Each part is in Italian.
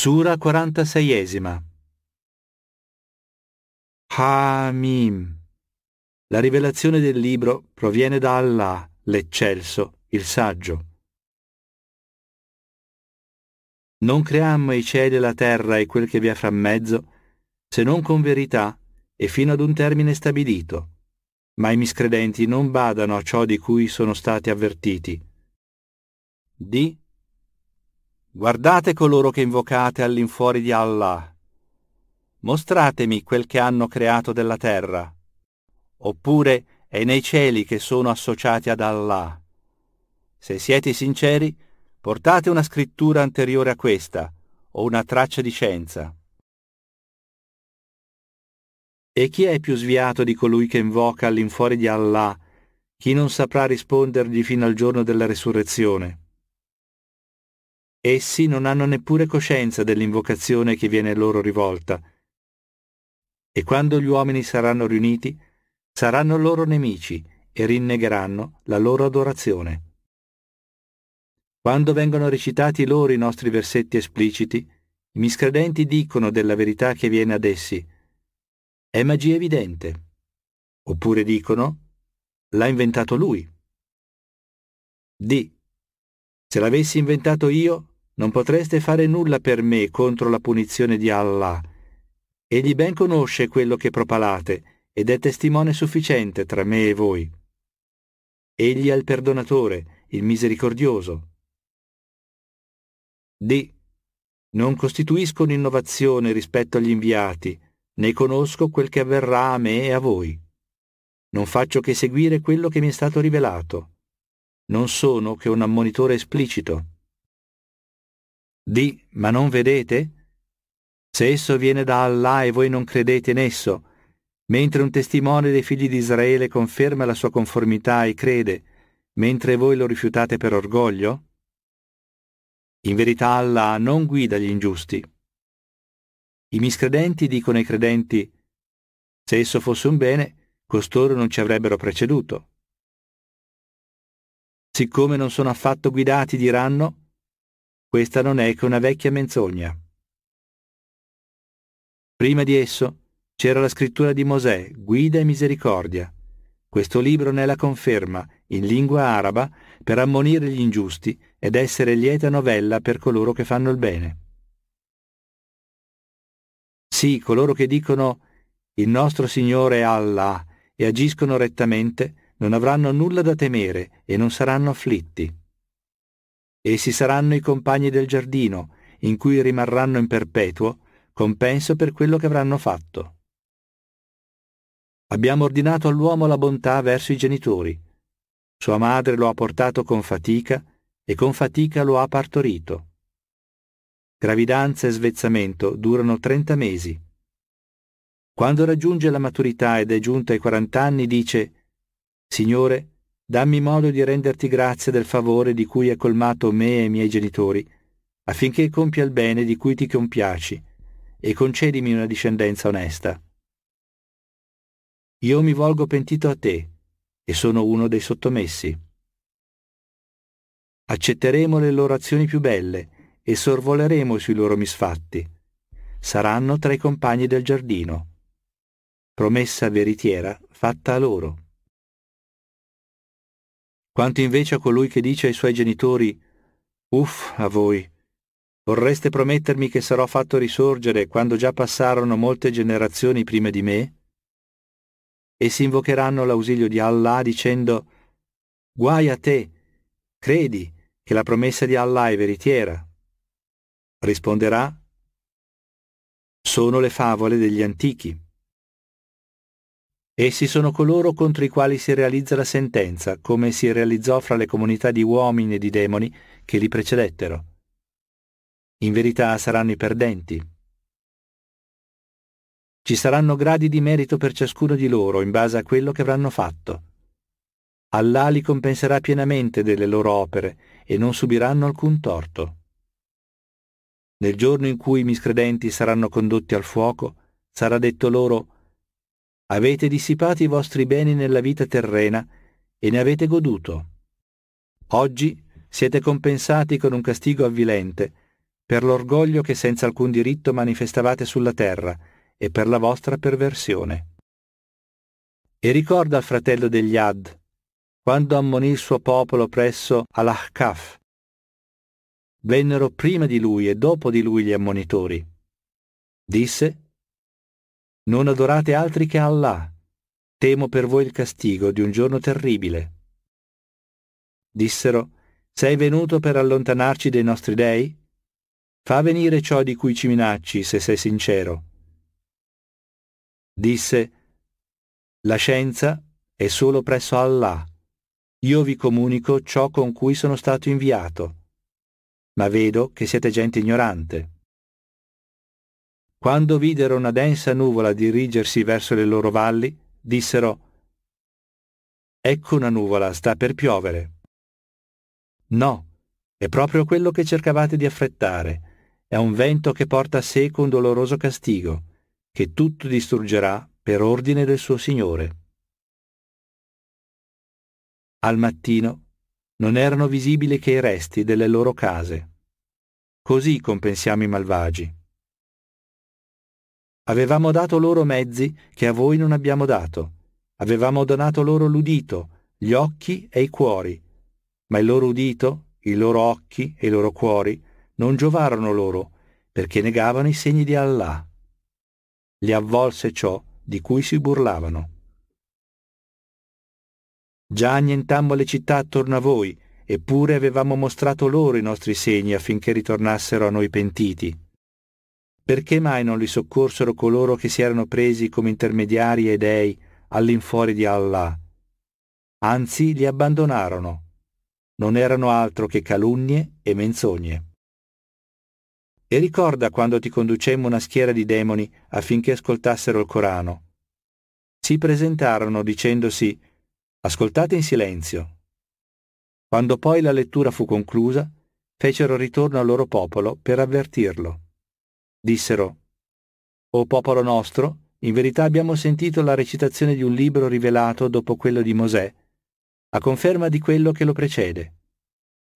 Sura 46esima. Hamim. La rivelazione del libro proviene da Allah, l'eccelso, il saggio. Non creammo i cieli e la terra e quel che vi è fra mezzo, se non con verità e fino ad un termine stabilito. Ma i miscredenti non badano a ciò di cui sono stati avvertiti. Di Guardate coloro che invocate all'infuori di Allah. Mostratemi quel che hanno creato della terra. Oppure è nei cieli che sono associati ad Allah. Se siete sinceri, portate una scrittura anteriore a questa o una traccia di scienza. E chi è più sviato di colui che invoca all'infuori di Allah, chi non saprà rispondergli fino al giorno della resurrezione? Essi non hanno neppure coscienza dell'invocazione che viene loro rivolta. E quando gli uomini saranno riuniti, saranno loro nemici e rinnegheranno la loro adorazione. Quando vengono recitati loro i nostri versetti espliciti, i miscredenti dicono della verità che viene ad essi. È magia evidente. Oppure dicono, l'ha inventato lui. D. Se l'avessi inventato io, non potreste fare nulla per me contro la punizione di Allah. Egli ben conosce quello che propalate ed è testimone sufficiente tra me e voi. Egli è il perdonatore, il misericordioso. D. Non costituisco un'innovazione rispetto agli inviati, né conosco quel che avverrà a me e a voi. Non faccio che seguire quello che mi è stato rivelato. Non sono che un ammonitore esplicito di ma non vedete? Se esso viene da Allah e voi non credete in esso, mentre un testimone dei figli di Israele conferma la sua conformità e crede, mentre voi lo rifiutate per orgoglio? In verità Allah non guida gli ingiusti. I miscredenti dicono ai credenti, se esso fosse un bene, costoro non ci avrebbero preceduto. Siccome non sono affatto guidati, diranno, questa non è che una vecchia menzogna. Prima di esso c'era la scrittura di Mosè, Guida e Misericordia. Questo libro ne è la conferma, in lingua araba, per ammonire gli ingiusti ed essere lieta novella per coloro che fanno il bene. Sì, coloro che dicono il nostro Signore è Allah e agiscono rettamente, non avranno nulla da temere e non saranno afflitti. Essi saranno i compagni del giardino, in cui rimarranno in perpetuo, compenso per quello che avranno fatto. Abbiamo ordinato all'uomo la bontà verso i genitori. Sua madre lo ha portato con fatica e con fatica lo ha partorito. Gravidanza e svezzamento durano 30 mesi. Quando raggiunge la maturità ed è giunta ai 40 anni dice, Signore, dammi modo di renderti grazie del favore di cui hai colmato me e i miei genitori, affinché compia il bene di cui ti compiaci, e concedimi una discendenza onesta. Io mi volgo pentito a te, e sono uno dei sottomessi. Accetteremo le loro azioni più belle e sorvoleremo sui loro misfatti. Saranno tra i compagni del giardino. Promessa veritiera fatta a loro quanto invece a colui che dice ai suoi genitori, Uff a voi, vorreste promettermi che sarò fatto risorgere quando già passarono molte generazioni prima di me? E si invocheranno l'ausilio di Allah dicendo, Guai a te, credi che la promessa di Allah è veritiera. Risponderà, Sono le favole degli antichi. Essi sono coloro contro i quali si realizza la sentenza, come si realizzò fra le comunità di uomini e di demoni che li precedettero. In verità saranno i perdenti. Ci saranno gradi di merito per ciascuno di loro in base a quello che avranno fatto. Allah li compenserà pienamente delle loro opere e non subiranno alcun torto. Nel giorno in cui i miscredenti saranno condotti al fuoco, sarà detto loro Avete dissipato i vostri beni nella vita terrena e ne avete goduto. Oggi siete compensati con un castigo avvilente per l'orgoglio che senza alcun diritto manifestavate sulla terra e per la vostra perversione. E ricorda al fratello degli Ad, quando ammonì il suo popolo presso al all'Ahkaf. Vennero prima di lui e dopo di lui gli ammonitori. Disse, non adorate altri che Allah. Temo per voi il castigo di un giorno terribile. Dissero, sei venuto per allontanarci dai nostri dei? Fa venire ciò di cui ci minacci, se sei sincero. Disse, la scienza è solo presso Allah. Io vi comunico ciò con cui sono stato inviato. Ma vedo che siete gente ignorante. Quando videro una densa nuvola dirigersi verso le loro valli, dissero Ecco una nuvola, sta per piovere. No, è proprio quello che cercavate di affrettare. È un vento che porta a seco un doloroso castigo, che tutto distruggerà per ordine del suo Signore. Al mattino non erano visibili che i resti delle loro case. Così compensiamo i malvagi. Avevamo dato loro mezzi che a voi non abbiamo dato. Avevamo donato loro l'udito, gli occhi e i cuori. Ma il loro udito, i loro occhi e i loro cuori non giovarono loro, perché negavano i segni di Allah. Li avvolse ciò di cui si burlavano. Già annientammo le città attorno a voi, eppure avevamo mostrato loro i nostri segni affinché ritornassero a noi pentiti perché mai non li soccorsero coloro che si erano presi come intermediari e dei all'infuori di Allah? Anzi, li abbandonarono. Non erano altro che calunnie e menzogne. E ricorda quando ti conducemmo una schiera di demoni affinché ascoltassero il Corano. Si presentarono dicendosi Ascoltate in silenzio. Quando poi la lettura fu conclusa, fecero ritorno al loro popolo per avvertirlo. Dissero, O popolo nostro, in verità abbiamo sentito la recitazione di un libro rivelato dopo quello di Mosè, a conferma di quello che lo precede.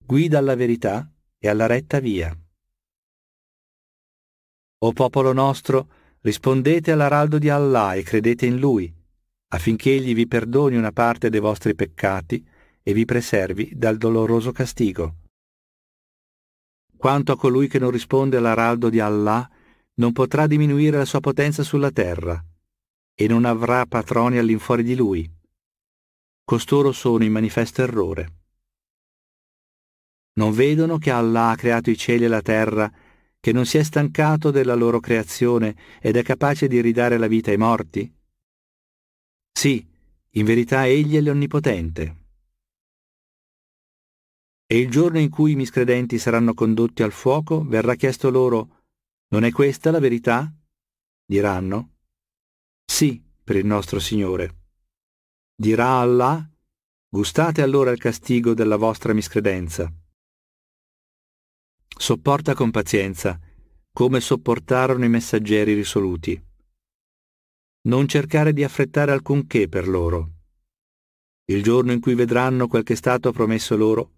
Guida alla verità e alla retta via. O popolo nostro, rispondete all'araldo di Allah e credete in lui, affinché egli vi perdoni una parte dei vostri peccati e vi preservi dal doloroso castigo. Quanto a colui che non risponde all'araldo di Allah, non potrà diminuire la sua potenza sulla terra, e non avrà patroni all'infuori di lui. Costoro sono in manifesto errore. Non vedono che Allah ha creato i cieli e la terra, che non si è stancato della loro creazione ed è capace di ridare la vita ai morti? Sì, in verità egli è l'Onnipotente. E il giorno in cui i miscredenti saranno condotti al fuoco, verrà chiesto loro, non è questa la verità? Diranno, sì, per il nostro Signore. Dirà Allah, gustate allora il castigo della vostra miscredenza. Sopporta con pazienza, come sopportarono i messaggeri risoluti. Non cercare di affrettare alcunché per loro. Il giorno in cui vedranno quel che è stato promesso loro,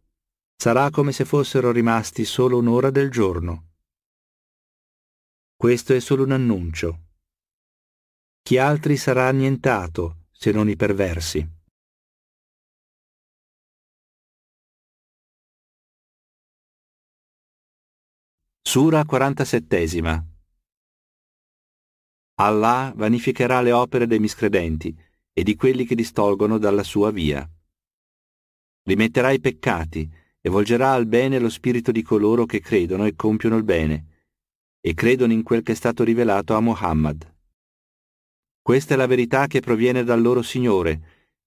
sarà come se fossero rimasti solo un'ora del giorno. Questo è solo un annuncio. Chi altri sarà annientato, se non i perversi? Sura 47 Allah vanificherà le opere dei miscredenti e di quelli che distolgono dalla sua via. Rimetterà i peccati, e volgerà al bene lo spirito di coloro che credono e compiono il bene, e credono in quel che è stato rivelato a Muhammad. Questa è la verità che proviene dal loro Signore,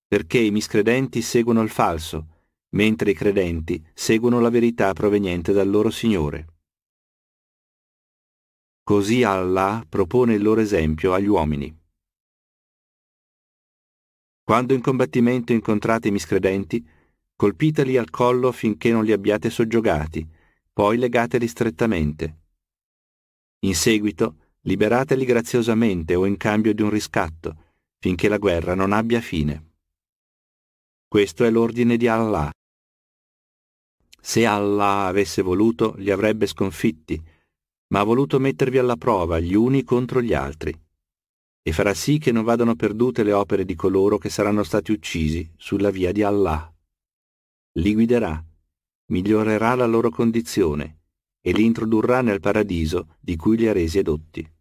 perché i miscredenti seguono il falso, mentre i credenti seguono la verità proveniente dal loro Signore. Così Allah propone il loro esempio agli uomini. Quando in combattimento incontrate i miscredenti, Colpiteli al collo finché non li abbiate soggiogati, poi legateli strettamente. In seguito, liberateli graziosamente o in cambio di un riscatto, finché la guerra non abbia fine. Questo è l'ordine di Allah. Se Allah avesse voluto, li avrebbe sconfitti, ma ha voluto mettervi alla prova gli uni contro gli altri, e farà sì che non vadano perdute le opere di coloro che saranno stati uccisi sulla via di Allah li guiderà, migliorerà la loro condizione e li introdurrà nel paradiso di cui li ha resi edotti.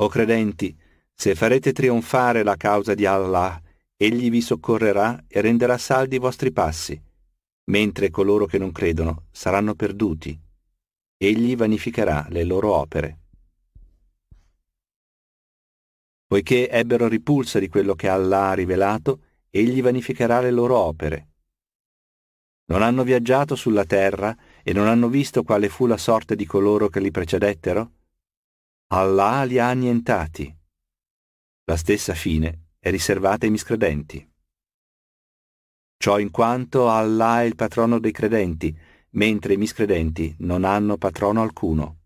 O credenti, se farete trionfare la causa di Allah, egli vi soccorrerà e renderà saldi i vostri passi, mentre coloro che non credono saranno perduti. Egli vanificherà le loro opere. Poiché ebbero ripulsa di quello che Allah ha rivelato, egli vanificherà le loro opere non hanno viaggiato sulla terra e non hanno visto quale fu la sorte di coloro che li precedettero? Allah li ha annientati. La stessa fine è riservata ai miscredenti. Ciò in quanto Allah è il patrono dei credenti, mentre i miscredenti non hanno patrono alcuno.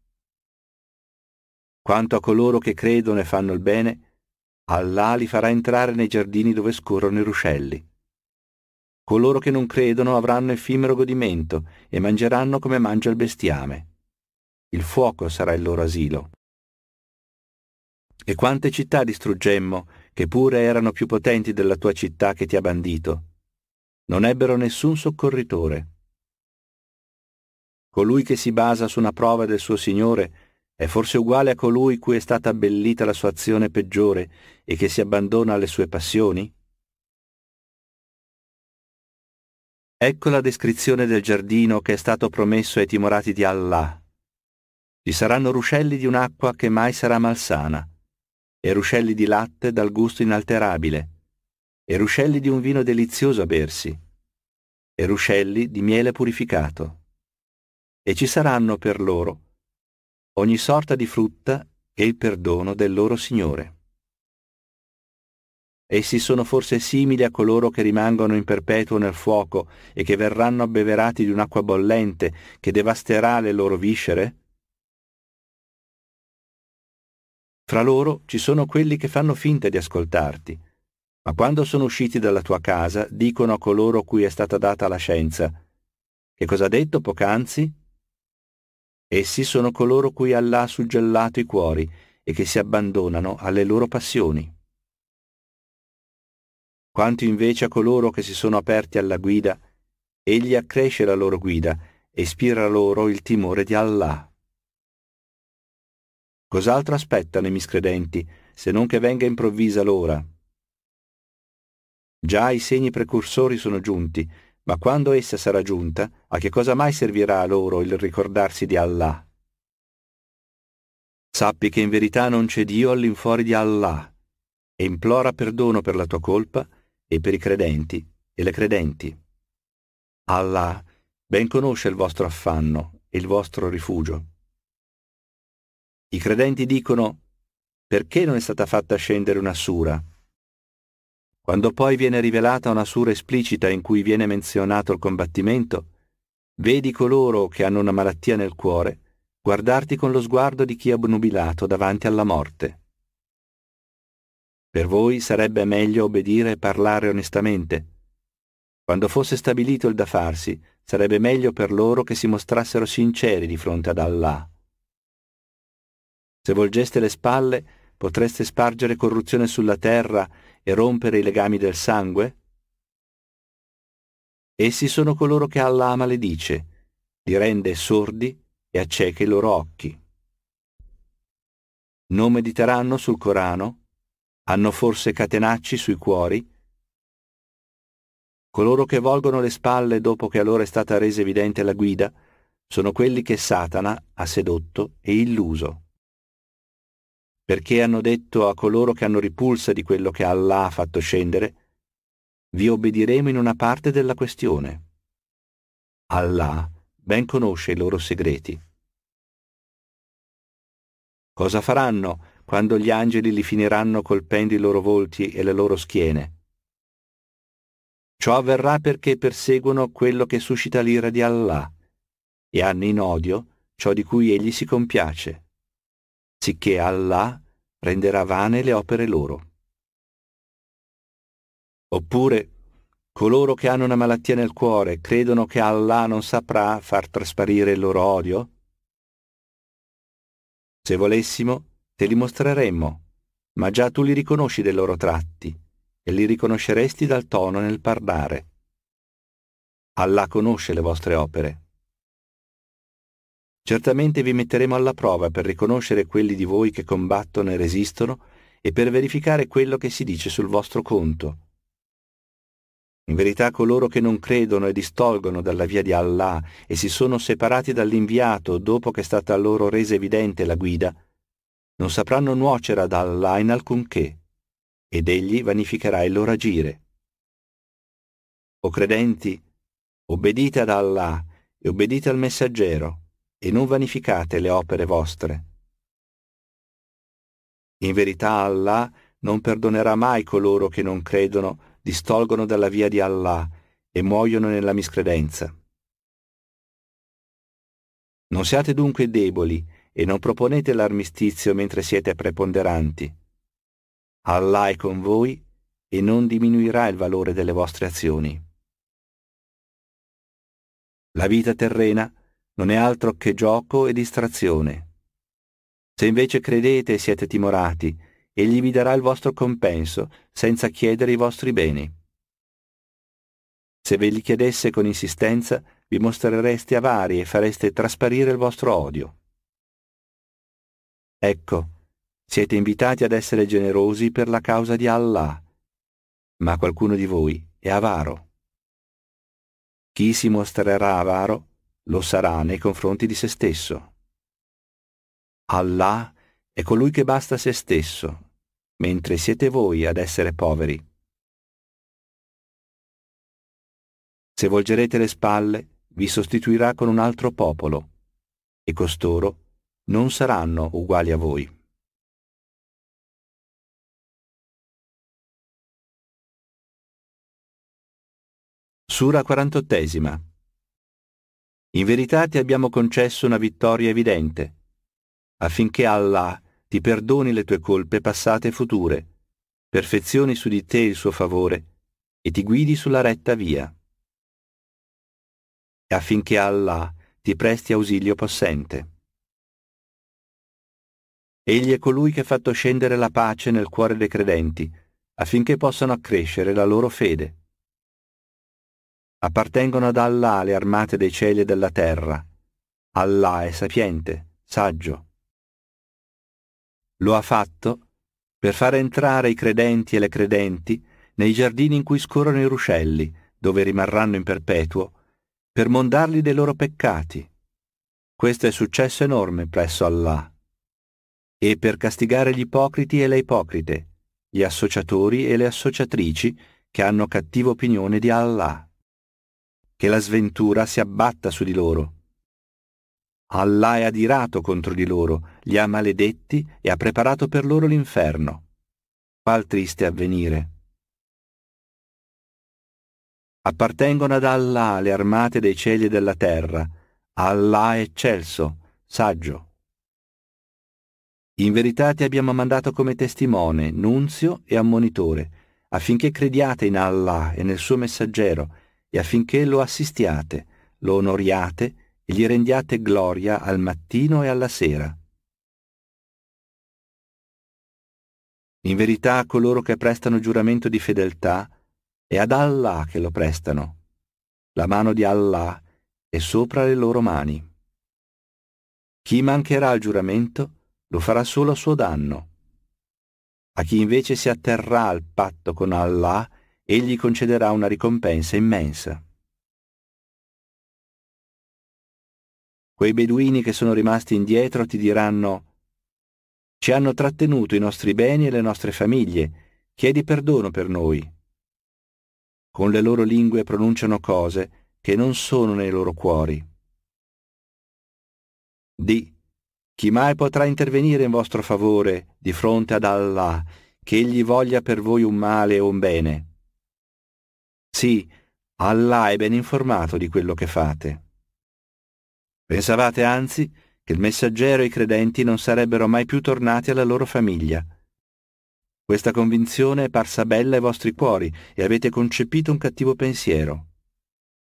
Quanto a coloro che credono e fanno il bene, Allah li farà entrare nei giardini dove scorrono i ruscelli. Coloro che non credono avranno effimero godimento e mangeranno come mangia il bestiame. Il fuoco sarà il loro asilo. E quante città distruggemmo, che pure erano più potenti della tua città che ti ha bandito. Non ebbero nessun soccorritore. Colui che si basa su una prova del suo Signore è forse uguale a colui cui è stata abbellita la sua azione peggiore e che si abbandona alle sue passioni? Ecco la descrizione del giardino che è stato promesso ai timorati di Allah. Ci saranno ruscelli di un'acqua che mai sarà malsana, e ruscelli di latte dal gusto inalterabile, e ruscelli di un vino delizioso a bersi, e ruscelli di miele purificato. E ci saranno per loro ogni sorta di frutta e il perdono del loro Signore. Essi sono forse simili a coloro che rimangono in perpetuo nel fuoco e che verranno abbeverati di un'acqua bollente che devasterà le loro viscere? Fra loro ci sono quelli che fanno finta di ascoltarti, ma quando sono usciti dalla tua casa dicono a coloro cui è stata data la scienza, che cosa ha detto poc'anzi? Essi sono coloro cui Allah ha suggellato i cuori e che si abbandonano alle loro passioni quanto invece a coloro che si sono aperti alla guida, egli accresce la loro guida e ispira loro il timore di Allah. Cos'altro aspettano i miscredenti, se non che venga improvvisa l'ora? Già i segni precursori sono giunti, ma quando essa sarà giunta, a che cosa mai servirà a loro il ricordarsi di Allah? Sappi che in verità non c'è Dio all'infuori di Allah, e implora perdono per la tua colpa e per i credenti e le credenti. Allah ben conosce il vostro affanno e il vostro rifugio. I credenti dicono, perché non è stata fatta scendere una sura? Quando poi viene rivelata una sura esplicita in cui viene menzionato il combattimento, vedi coloro che hanno una malattia nel cuore guardarti con lo sguardo di chi è obnubilato davanti alla morte. Per voi sarebbe meglio obbedire e parlare onestamente. Quando fosse stabilito il da farsi, sarebbe meglio per loro che si mostrassero sinceri di fronte ad Allah. Se volgeste le spalle, potreste spargere corruzione sulla terra e rompere i legami del sangue? Essi sono coloro che Allah maledice, li rende sordi e acceca i loro occhi. Non mediteranno sul Corano hanno forse catenacci sui cuori? Coloro che volgono le spalle dopo che a loro è stata resa evidente la guida sono quelli che Satana ha sedotto e illuso. Perché hanno detto a coloro che hanno ripulsa di quello che Allah ha fatto scendere, vi obbediremo in una parte della questione. Allah ben conosce i loro segreti. Cosa faranno quando gli angeli li finiranno colpendo i loro volti e le loro schiene. Ciò avverrà perché perseguono quello che suscita l'ira di Allah e hanno in odio ciò di cui egli si compiace, sicché Allah renderà vane le opere loro. Oppure coloro che hanno una malattia nel cuore credono che Allah non saprà far trasparire il loro odio? Se volessimo, te li mostreremmo, ma già tu li riconosci dei loro tratti e li riconosceresti dal tono nel parlare. Allah conosce le vostre opere. Certamente vi metteremo alla prova per riconoscere quelli di voi che combattono e resistono e per verificare quello che si dice sul vostro conto. In verità coloro che non credono e distolgono dalla via di Allah e si sono separati dall'inviato dopo che è stata loro resa evidente la guida, non sapranno nuocere ad Allah in alcunché, ed egli vanificherà il loro agire. O credenti, obbedite ad Allah e obbedite al messaggero, e non vanificate le opere vostre. In verità Allah non perdonerà mai coloro che non credono, distolgono dalla via di Allah e muoiono nella miscredenza. Non siate dunque deboli, e non proponete l'armistizio mentre siete preponderanti. Allah è con voi e non diminuirà il valore delle vostre azioni. La vita terrena non è altro che gioco e distrazione. Se invece credete e siete timorati, egli vi darà il vostro compenso senza chiedere i vostri beni. Se ve li chiedesse con insistenza, vi mostrereste avari e fareste trasparire il vostro odio. Ecco, siete invitati ad essere generosi per la causa di Allah, ma qualcuno di voi è avaro. Chi si mostrerà avaro lo sarà nei confronti di se stesso. Allah è colui che basta se stesso, mentre siete voi ad essere poveri. Se volgerete le spalle, vi sostituirà con un altro popolo, e costoro non saranno uguali a voi. Sura 48. In verità ti abbiamo concesso una vittoria evidente, affinché Allah ti perdoni le tue colpe passate e future, perfezioni su di te il suo favore e ti guidi sulla retta via. E Affinché Allah ti presti ausilio possente. Egli è colui che ha fatto scendere la pace nel cuore dei credenti, affinché possano accrescere la loro fede. Appartengono ad Allah le armate dei cieli e della terra. Allah è sapiente, saggio. Lo ha fatto per fare entrare i credenti e le credenti nei giardini in cui scorrono i ruscelli, dove rimarranno in perpetuo, per mondarli dei loro peccati. Questo è successo enorme presso Allah e per castigare gli ipocriti e le ipocrite, gli associatori e le associatrici che hanno cattiva opinione di Allah. Che la sventura si abbatta su di loro. Allah è adirato contro di loro, li ha maledetti e ha preparato per loro l'inferno. Qual triste avvenire. Appartengono ad Allah le armate dei cieli e della terra. Allah è eccelso, saggio. In verità ti abbiamo mandato come testimone, nunzio e ammonitore, affinché crediate in Allah e nel suo messaggero, e affinché lo assistiate, lo onoriate e gli rendiate gloria al mattino e alla sera. In verità coloro che prestano giuramento di fedeltà è ad Allah che lo prestano. La mano di Allah è sopra le loro mani. Chi mancherà al giuramento lo farà solo a suo danno. A chi invece si atterrà al patto con Allah, egli concederà una ricompensa immensa. Quei beduini che sono rimasti indietro ti diranno Ci hanno trattenuto i nostri beni e le nostre famiglie, chiedi perdono per noi. Con le loro lingue pronunciano cose che non sono nei loro cuori. Di chi mai potrà intervenire in vostro favore di fronte ad Allah, che egli voglia per voi un male o un bene? Sì, Allah è ben informato di quello che fate. Pensavate anzi che il messaggero e i credenti non sarebbero mai più tornati alla loro famiglia. Questa convinzione è parsa bella ai vostri cuori e avete concepito un cattivo pensiero.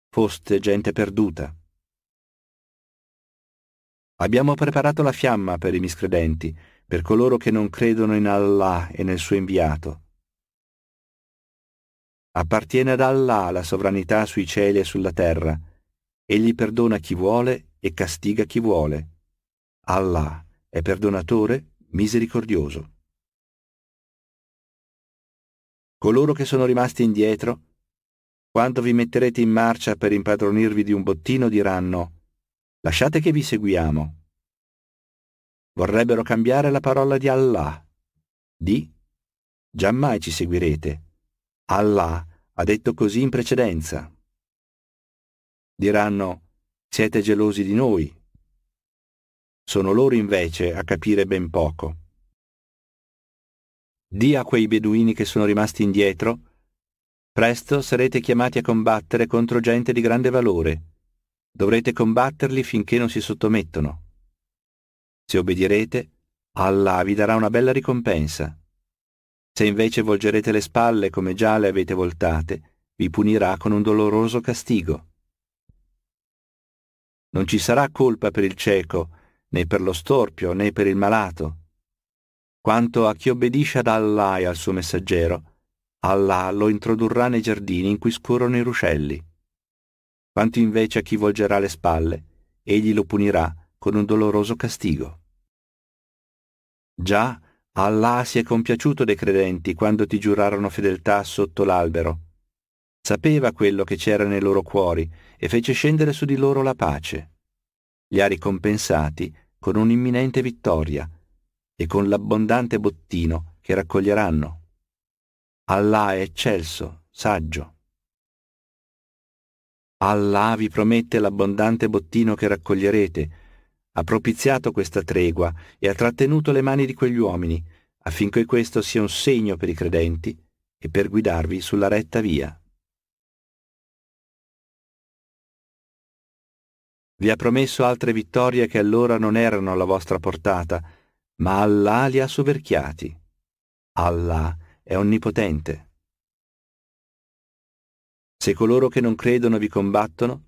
Foste gente perduta. Abbiamo preparato la fiamma per i miscredenti, per coloro che non credono in Allah e nel suo inviato. Appartiene ad Allah la sovranità sui cieli e sulla terra. Egli perdona chi vuole e castiga chi vuole. Allah è perdonatore, misericordioso. Coloro che sono rimasti indietro, quando vi metterete in marcia per impadronirvi di un bottino, diranno Lasciate che vi seguiamo. Vorrebbero cambiare la parola di Allah. Di Giammai ci seguirete. Allah ha detto così in precedenza. Diranno, siete gelosi di noi. Sono loro invece a capire ben poco. Di a quei beduini che sono rimasti indietro, presto sarete chiamati a combattere contro gente di grande valore Dovrete combatterli finché non si sottomettono. Se obbedirete, Allah vi darà una bella ricompensa. Se invece volgerete le spalle come già le avete voltate, vi punirà con un doloroso castigo. Non ci sarà colpa per il cieco, né per lo storpio, né per il malato. Quanto a chi obbedisce ad Allah e al suo messaggero, Allah lo introdurrà nei giardini in cui scorrono i ruscelli. Quanto invece a chi volgerà le spalle, egli lo punirà con un doloroso castigo. Già Allah si è compiaciuto dei credenti quando ti giurarono fedeltà sotto l'albero. Sapeva quello che c'era nei loro cuori e fece scendere su di loro la pace. Li ha ricompensati con un'imminente vittoria e con l'abbondante bottino che raccoglieranno. Allah è eccelso, saggio. Allah vi promette l'abbondante bottino che raccoglierete. Ha propiziato questa tregua e ha trattenuto le mani di quegli uomini, affinché questo sia un segno per i credenti e per guidarvi sulla retta via. Vi ha promesso altre vittorie che allora non erano alla vostra portata, ma Allah li ha soverchiati. Allah è onnipotente. Se coloro che non credono vi combattono,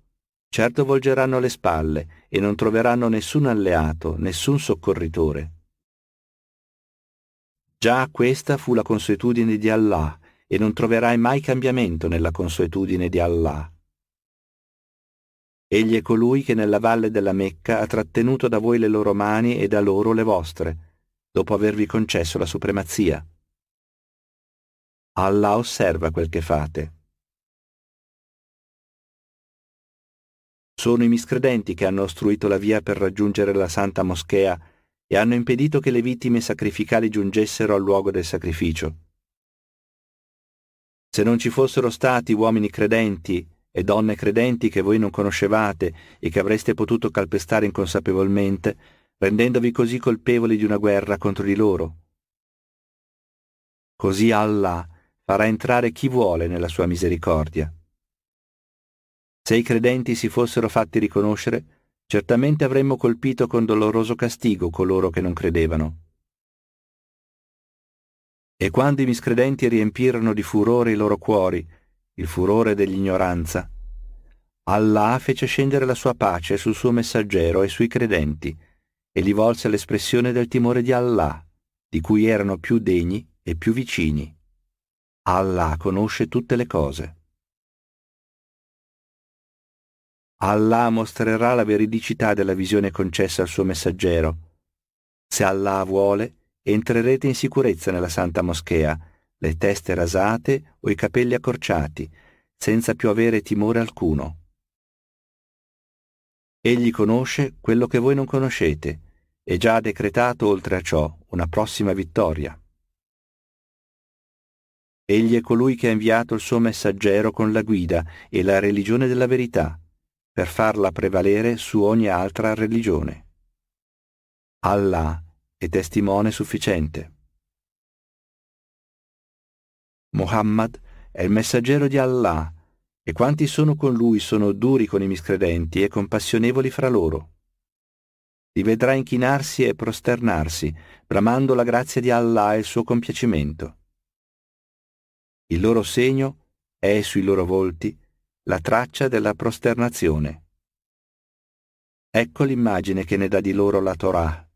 certo volgeranno le spalle e non troveranno nessun alleato, nessun soccorritore. Già questa fu la consuetudine di Allah e non troverai mai cambiamento nella consuetudine di Allah. Egli è colui che nella valle della Mecca ha trattenuto da voi le loro mani e da loro le vostre, dopo avervi concesso la supremazia. Allah osserva quel che fate. Sono i miscredenti che hanno ostruito la via per raggiungere la Santa Moschea e hanno impedito che le vittime sacrificali giungessero al luogo del sacrificio. Se non ci fossero stati uomini credenti e donne credenti che voi non conoscevate e che avreste potuto calpestare inconsapevolmente, rendendovi così colpevoli di una guerra contro di loro. Così Allah farà entrare chi vuole nella sua misericordia. Se i credenti si fossero fatti riconoscere, certamente avremmo colpito con doloroso castigo coloro che non credevano. E quando i miscredenti riempirono di furore i loro cuori, il furore dell'ignoranza, Allah fece scendere la sua pace sul suo messaggero e sui credenti, e gli volse l'espressione del timore di Allah, di cui erano più degni e più vicini. Allah conosce tutte le cose. Allah mostrerà la veridicità della visione concessa al suo messaggero. Se Allah vuole, entrerete in sicurezza nella santa moschea, le teste rasate o i capelli accorciati, senza più avere timore alcuno. Egli conosce quello che voi non conoscete e già ha decretato oltre a ciò una prossima vittoria. Egli è colui che ha inviato il suo messaggero con la guida e la religione della verità per farla prevalere su ogni altra religione. Allah è testimone sufficiente. Muhammad è il messaggero di Allah e quanti sono con lui sono duri con i miscredenti e compassionevoli fra loro. Li vedrà inchinarsi e prosternarsi, bramando la grazia di Allah e il suo compiacimento. Il loro segno è sui loro volti la traccia della prosternazione. Ecco l'immagine che ne dà di loro la Torah.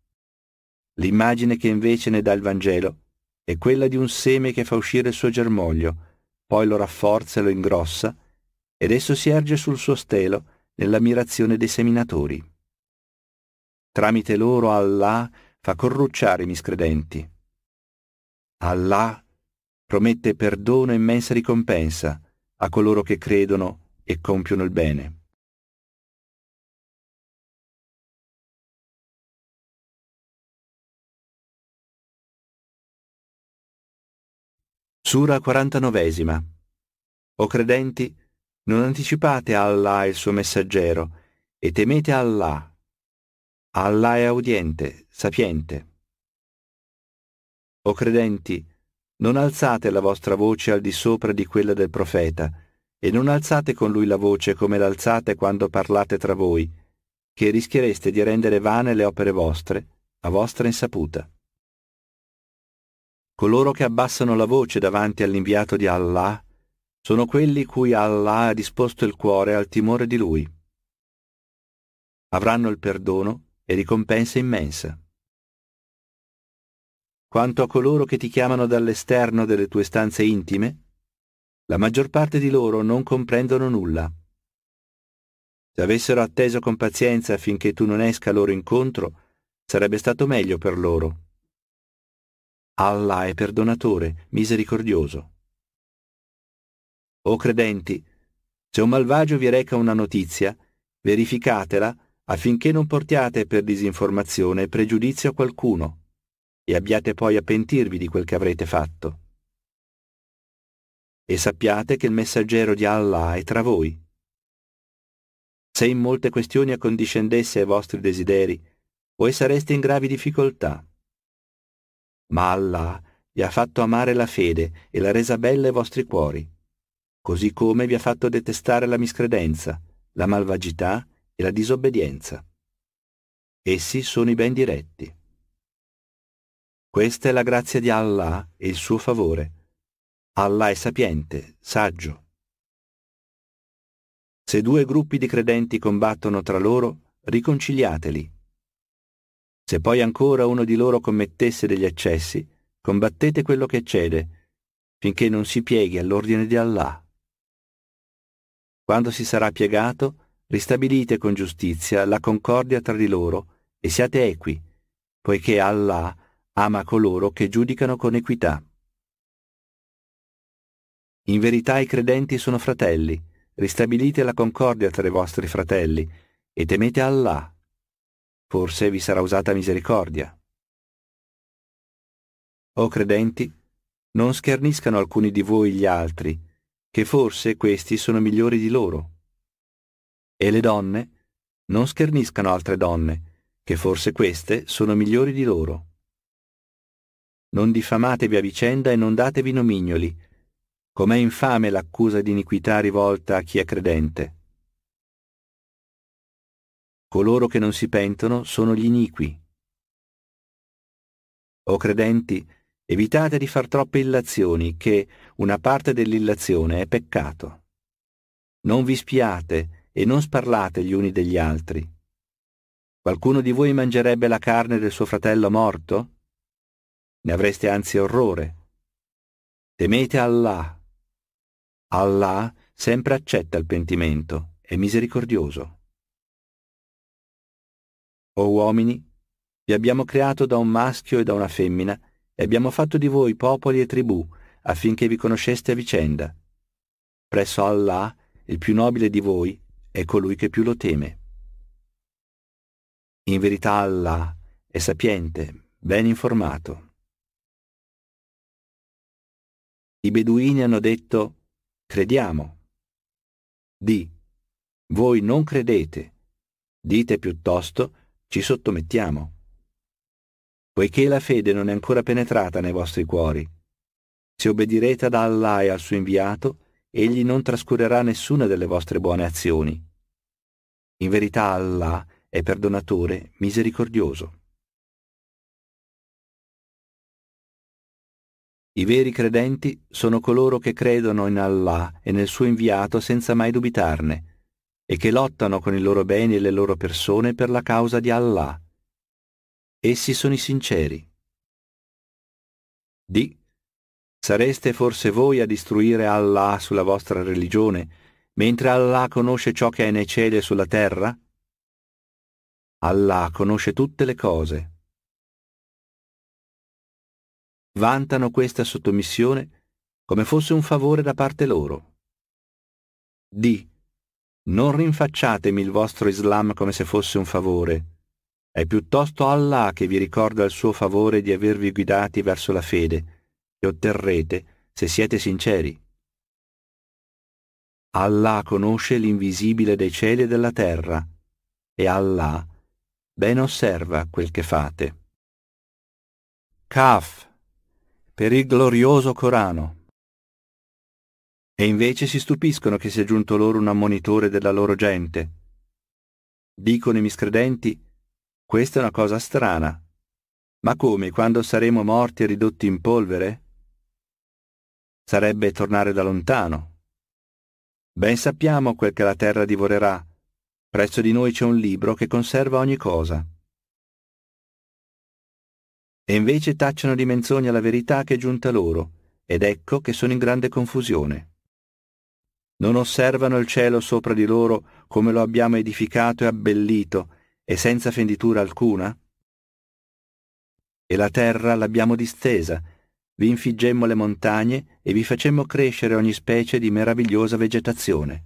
L'immagine che invece ne dà il Vangelo è quella di un seme che fa uscire il suo germoglio, poi lo rafforza e lo ingrossa, ed esso si erge sul suo stelo nell'ammirazione dei seminatori. Tramite loro Allah fa corrucciare i miscredenti. Allah promette perdono e immensa ricompensa, a coloro che credono e compiono il bene. Sura 49. O credenti, non anticipate a Allah il suo messaggero e temete Allah. Allah è audiente, sapiente. O credenti, non alzate la vostra voce al di sopra di quella del profeta, e non alzate con lui la voce come l'alzate quando parlate tra voi, che rischiereste di rendere vane le opere vostre, a vostra insaputa. Coloro che abbassano la voce davanti all'inviato di Allah sono quelli cui Allah ha disposto il cuore al timore di lui. Avranno il perdono e ricompensa immensa quanto a coloro che ti chiamano dall'esterno delle tue stanze intime, la maggior parte di loro non comprendono nulla. Se avessero atteso con pazienza affinché tu non esca loro incontro, sarebbe stato meglio per loro. Allah è perdonatore, misericordioso. O credenti, se un malvagio vi reca una notizia, verificatela affinché non portiate per disinformazione pregiudizio a qualcuno e abbiate poi a pentirvi di quel che avrete fatto. E sappiate che il messaggero di Allah è tra voi. Se in molte questioni accondiscendesse ai vostri desideri, voi sareste in gravi difficoltà. Ma Allah vi ha fatto amare la fede e l'ha resa bella ai vostri cuori, così come vi ha fatto detestare la miscredenza, la malvagità e la disobbedienza. Essi sono i ben diretti. Questa è la grazia di Allah e il suo favore. Allah è sapiente, saggio. Se due gruppi di credenti combattono tra loro, riconciliateli. Se poi ancora uno di loro commettesse degli eccessi, combattete quello che cede, finché non si pieghi all'ordine di Allah. Quando si sarà piegato, ristabilite con giustizia la concordia tra di loro e siate equi, poiché Allah ama coloro che giudicano con equità. In verità i credenti sono fratelli, ristabilite la concordia tra i vostri fratelli e temete Allah. Forse vi sarà usata misericordia. O credenti, non scherniscano alcuni di voi gli altri, che forse questi sono migliori di loro. E le donne, non scherniscano altre donne, che forse queste sono migliori di loro non diffamatevi a vicenda e non datevi nomignoli. Com'è infame l'accusa di iniquità rivolta a chi è credente. Coloro che non si pentono sono gli iniqui. O credenti, evitate di far troppe illazioni, che una parte dell'illazione è peccato. Non vi spiate e non sparlate gli uni degli altri. Qualcuno di voi mangerebbe la carne del suo fratello morto? ne avreste anzi orrore. Temete Allah. Allah sempre accetta il pentimento, è misericordioso. O uomini, vi abbiamo creato da un maschio e da una femmina, e abbiamo fatto di voi popoli e tribù, affinché vi conosceste a vicenda. Presso Allah, il più nobile di voi è colui che più lo teme. In verità Allah è sapiente, ben informato. I beduini hanno detto, crediamo. D. Voi non credete. Dite piuttosto, ci sottomettiamo. Poiché la fede non è ancora penetrata nei vostri cuori, se obbedirete ad Allah e al suo inviato, egli non trascurerà nessuna delle vostre buone azioni. In verità Allah è perdonatore, misericordioso. I veri credenti sono coloro che credono in Allah e nel suo inviato senza mai dubitarne, e che lottano con i loro beni e le loro persone per la causa di Allah. Essi sono i sinceri. D. Sareste forse voi a distruire Allah sulla vostra religione, mentre Allah conosce ciò che è nei cieli e sulla terra? Allah conosce tutte le cose vantano questa sottomissione come fosse un favore da parte loro. D. Non rinfacciatemi il vostro Islam come se fosse un favore. È piuttosto Allah che vi ricorda il suo favore di avervi guidati verso la fede, che otterrete se siete sinceri. Allah conosce l'invisibile dei cieli e della terra, e Allah ben osserva quel che fate. Kaf per il glorioso Corano. E invece si stupiscono che sia giunto loro un ammonitore della loro gente. Dicono i miscredenti, questa è una cosa strana. Ma come, quando saremo morti e ridotti in polvere? Sarebbe tornare da lontano. Ben sappiamo quel che la terra divorerà. Presso di noi c'è un libro che conserva ogni cosa. E invece tacciano di menzogna la verità che è giunta loro, ed ecco che sono in grande confusione. Non osservano il cielo sopra di loro come lo abbiamo edificato e abbellito, e senza fenditura alcuna? E la terra l'abbiamo distesa, vi infiggemmo le montagne e vi facemmo crescere ogni specie di meravigliosa vegetazione.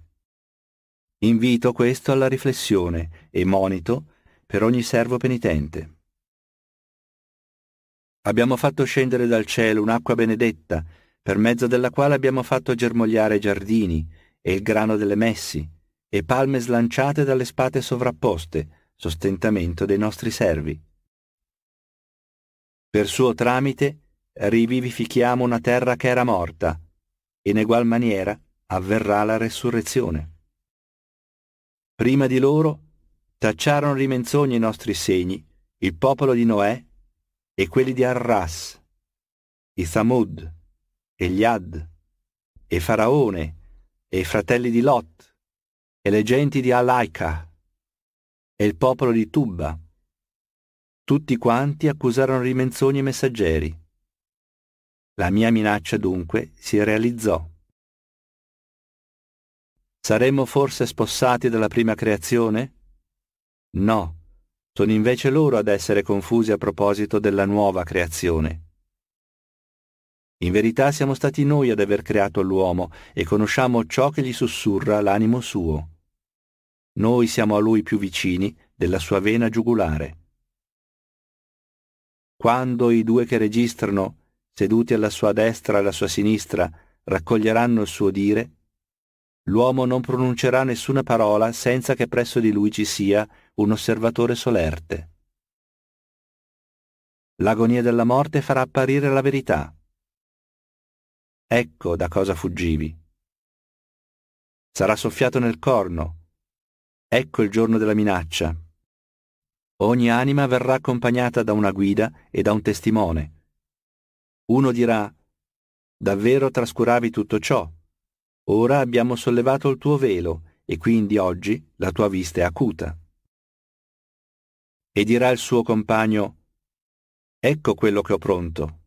Invito questo alla riflessione e monito per ogni servo penitente. Abbiamo fatto scendere dal cielo un'acqua benedetta, per mezzo della quale abbiamo fatto germogliare giardini e il grano delle messi, e palme slanciate dalle spate sovrapposte, sostentamento dei nostri servi. Per suo tramite rivivifichiamo una terra che era morta, in egual maniera avverrà la resurrezione. Prima di loro tacciarono di menzogne i nostri segni, il popolo di Noè e quelli di Arras, i Thamud, e gli Ad, e Faraone, e i fratelli di Lot, e le genti di Alaika, e il popolo di Tubba. Tutti quanti accusarono di menzogne messaggeri. La mia minaccia dunque si realizzò. Saremmo forse spossati dalla prima creazione? No sono invece loro ad essere confusi a proposito della nuova creazione. In verità siamo stati noi ad aver creato l'uomo e conosciamo ciò che gli sussurra l'animo suo. Noi siamo a lui più vicini della sua vena giugulare. Quando i due che registrano, seduti alla sua destra e alla sua sinistra, raccoglieranno il suo dire, l'uomo non pronuncerà nessuna parola senza che presso di lui ci sia un osservatore solerte. L'agonia della morte farà apparire la verità. Ecco da cosa fuggivi. Sarà soffiato nel corno. Ecco il giorno della minaccia. Ogni anima verrà accompagnata da una guida e da un testimone. Uno dirà, davvero trascuravi tutto ciò. Ora abbiamo sollevato il tuo velo e quindi oggi la tua vista è acuta e dirà al suo compagno, Ecco quello che ho pronto.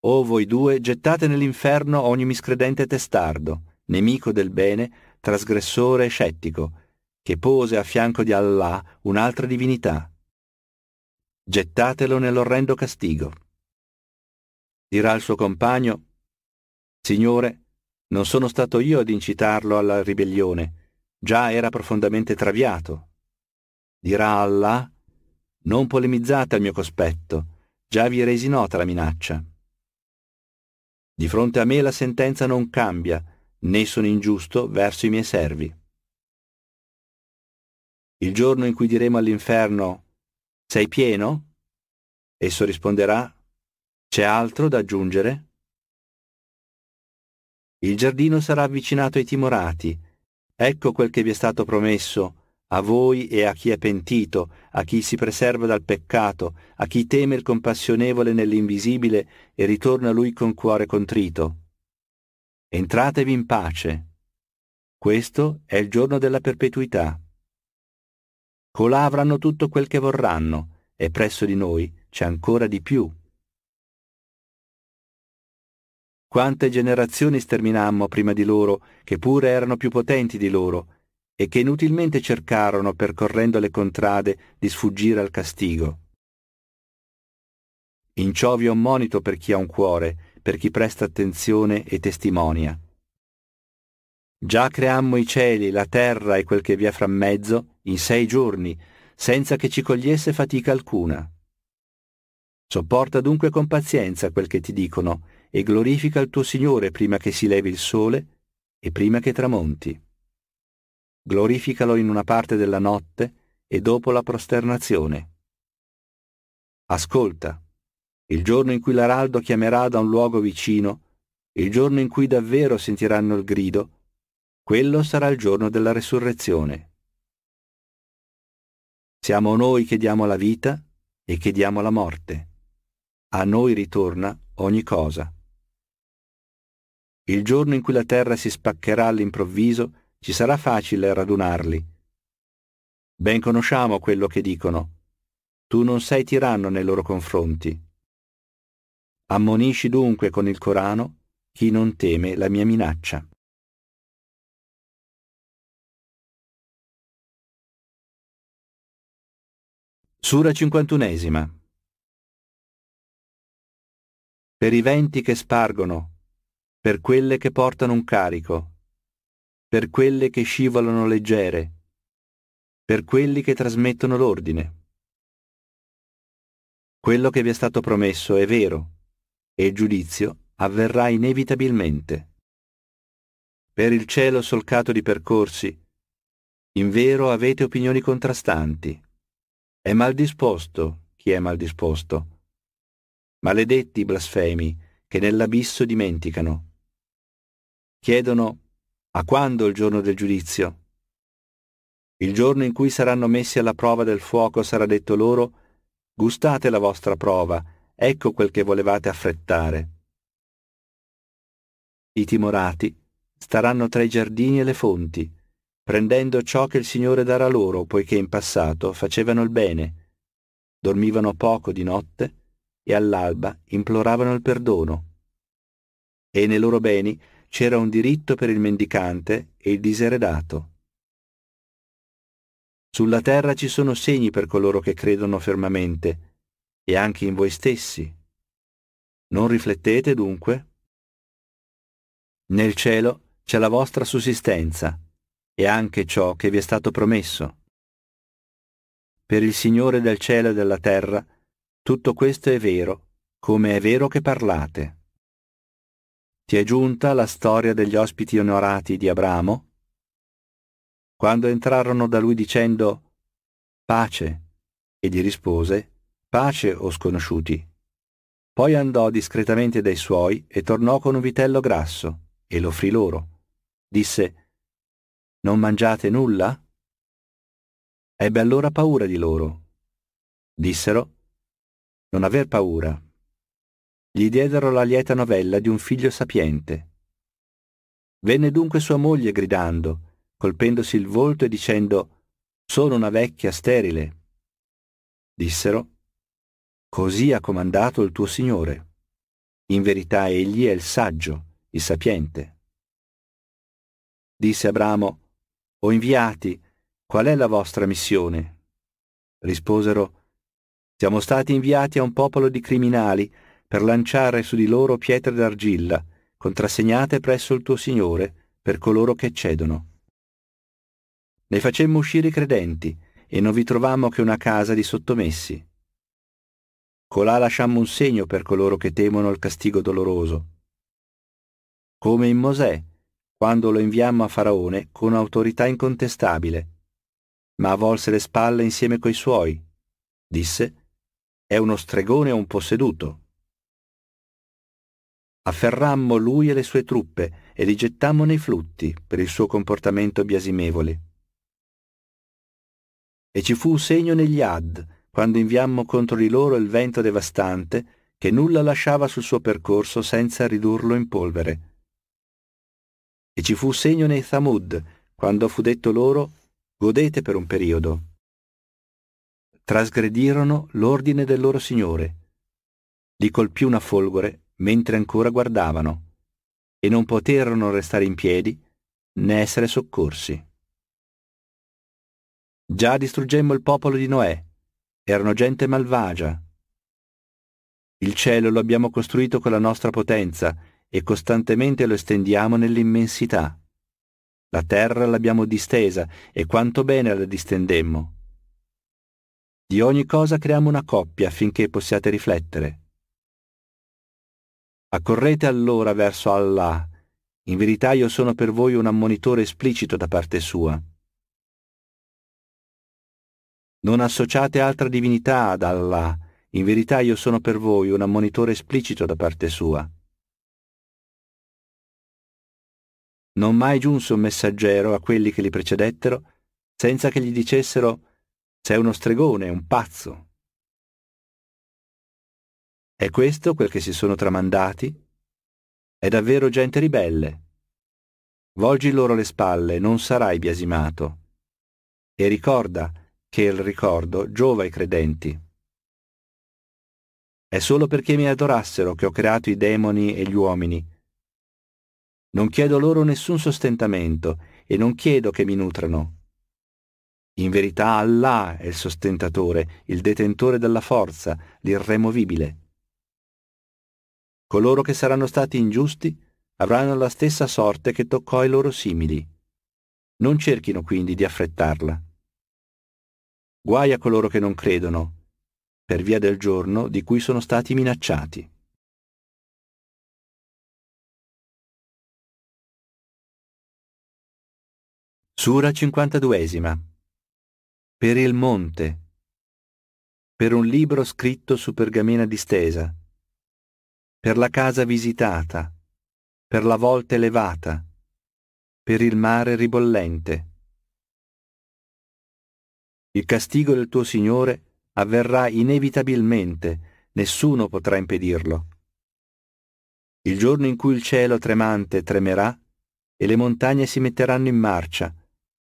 O voi due gettate nell'inferno ogni miscredente testardo, nemico del bene, trasgressore e scettico, che pose a fianco di Allah un'altra divinità. Gettatelo nell'orrendo castigo. Dirà al suo compagno, Signore, non sono stato io ad incitarlo alla ribellione, già era profondamente traviato, Dirà Allah, non polemizzate al mio cospetto, già vi resi nota la minaccia. Di fronte a me la sentenza non cambia, né sono ingiusto verso i miei servi. Il giorno in cui diremo all'inferno, sei pieno? Esso risponderà, c'è altro da aggiungere? Il giardino sarà avvicinato ai timorati. Ecco quel che vi è stato promesso, a voi e a chi è pentito, a chi si preserva dal peccato, a chi teme il compassionevole nell'invisibile e ritorna a lui con cuore contrito. Entratevi in pace. Questo è il giorno della perpetuità. Colà avranno tutto quel che vorranno, e presso di noi c'è ancora di più. Quante generazioni sterminammo prima di loro, che pure erano più potenti di loro, e che inutilmente cercarono, percorrendo le contrade, di sfuggire al castigo. In ciò vi ho un monito per chi ha un cuore, per chi presta attenzione e testimonia. Già creammo i cieli, la terra e quel che vi è fra mezzo in sei giorni, senza che ci cogliesse fatica alcuna. Sopporta dunque con pazienza quel che ti dicono e glorifica il tuo Signore prima che si levi il sole e prima che tramonti glorificalo in una parte della notte e dopo la prosternazione. Ascolta, il giorno in cui l'araldo chiamerà da un luogo vicino, il giorno in cui davvero sentiranno il grido, quello sarà il giorno della resurrezione. Siamo noi che diamo la vita e che diamo la morte. A noi ritorna ogni cosa. Il giorno in cui la terra si spaccherà all'improvviso, ci sarà facile radunarli. Ben conosciamo quello che dicono. Tu non sei tiranno nei loro confronti. Ammonisci dunque con il Corano chi non teme la mia minaccia. Sura 51 Per i venti che spargono, per quelle che portano un carico, per quelle che scivolano leggere, per quelli che trasmettono l'ordine. Quello che vi è stato promesso è vero e il giudizio avverrà inevitabilmente. Per il cielo solcato di percorsi, in vero avete opinioni contrastanti. È mal disposto chi è mal disposto. Maledetti i blasfemi che nell'abisso dimenticano. Chiedono a quando il giorno del giudizio? Il giorno in cui saranno messi alla prova del fuoco sarà detto loro, gustate la vostra prova, ecco quel che volevate affrettare. I timorati staranno tra i giardini e le fonti, prendendo ciò che il Signore darà loro, poiché in passato facevano il bene, dormivano poco di notte e all'alba imploravano il perdono. E nei loro beni c'era un diritto per il mendicante e il diseredato. Sulla terra ci sono segni per coloro che credono fermamente, e anche in voi stessi. Non riflettete dunque? Nel cielo c'è la vostra sussistenza, e anche ciò che vi è stato promesso. Per il Signore del cielo e della terra, tutto questo è vero, come è vero che parlate. Ti è giunta la storia degli ospiti onorati di Abramo? Quando entrarono da lui dicendo pace, egli rispose pace o sconosciuti. Poi andò discretamente dai suoi e tornò con un vitello grasso e lo offrì loro. Disse Non mangiate nulla? Ebbe allora paura di loro. Dissero Non aver paura, gli diedero la lieta novella di un figlio sapiente. Venne dunque sua moglie gridando, colpendosi il volto e dicendo Sono una vecchia sterile. Dissero Così ha comandato il tuo Signore. In verità egli è il saggio, il sapiente. Disse Abramo, O inviati, qual è la vostra missione? Risposero, Siamo stati inviati a un popolo di criminali per lanciare su di loro pietre d'argilla, contrassegnate presso il tuo Signore, per coloro che cedono. Ne facemmo uscire i credenti, e non vi trovammo che una casa di sottomessi. Colà lasciammo un segno per coloro che temono il castigo doloroso. Come in Mosè, quando lo inviammo a Faraone con autorità incontestabile, ma volse le spalle insieme coi suoi. Disse, è uno stregone o un posseduto. Afferrammo lui e le sue truppe e li gettammo nei flutti per il suo comportamento biasimevole. E ci fu segno negli Ad, quando inviammo contro di loro il vento devastante, che nulla lasciava sul suo percorso senza ridurlo in polvere. E ci fu segno nei Thamud, quando fu detto loro, godete per un periodo. Trasgredirono l'ordine del loro Signore. Li colpì una folgore mentre ancora guardavano, e non poterono restare in piedi né essere soccorsi. Già distruggemmo il popolo di Noè, erano gente malvagia. Il cielo lo abbiamo costruito con la nostra potenza e costantemente lo estendiamo nell'immensità. La terra l'abbiamo distesa e quanto bene la distendemmo. Di ogni cosa creiamo una coppia affinché possiate riflettere. Accorrete allora verso Allah. In verità io sono per voi un ammonitore esplicito da parte sua. Non associate altra divinità ad Allah. In verità io sono per voi un ammonitore esplicito da parte sua. Non mai giunse un messaggero a quelli che li precedettero senza che gli dicessero sei uno stregone, un pazzo, è questo quel che si sono tramandati? È davvero gente ribelle. Volgi loro le spalle, non sarai biasimato. E ricorda che il ricordo giova ai credenti. È solo perché mi adorassero che ho creato i demoni e gli uomini. Non chiedo loro nessun sostentamento e non chiedo che mi nutrano. In verità Allah è il sostentatore, il detentore della forza, l'irremovibile. Coloro che saranno stati ingiusti avranno la stessa sorte che toccò i loro simili. Non cerchino quindi di affrettarla. Guai a coloro che non credono, per via del giorno di cui sono stati minacciati. Sura 52. Per il monte. Per un libro scritto su pergamena distesa per la casa visitata, per la volta elevata, per il mare ribollente. Il castigo del tuo Signore avverrà inevitabilmente, nessuno potrà impedirlo. Il giorno in cui il cielo tremante tremerà e le montagne si metteranno in marcia,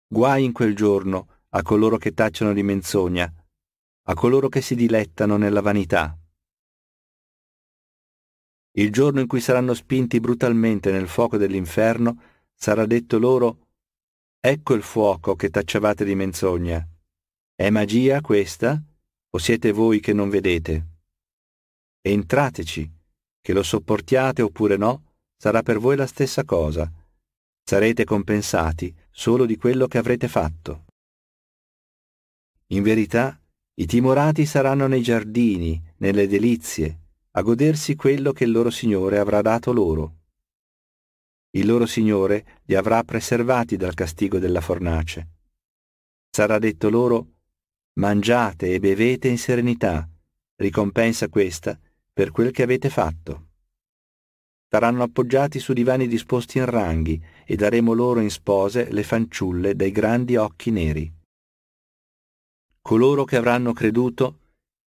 guai in quel giorno a coloro che tacciano di menzogna, a coloro che si dilettano nella vanità. Il giorno in cui saranno spinti brutalmente nel fuoco dell'inferno, sarà detto loro, ecco il fuoco che tacciavate di menzogna. È magia questa? O siete voi che non vedete? Entrateci, che lo sopportiate oppure no, sarà per voi la stessa cosa. Sarete compensati solo di quello che avrete fatto. In verità, i timorati saranno nei giardini, nelle delizie, a godersi quello che il loro Signore avrà dato loro. Il loro Signore li avrà preservati dal castigo della fornace. Sarà detto loro, mangiate e bevete in serenità, ricompensa questa per quel che avete fatto. Saranno appoggiati su divani disposti in ranghi e daremo loro in spose le fanciulle dai grandi occhi neri. Coloro che avranno creduto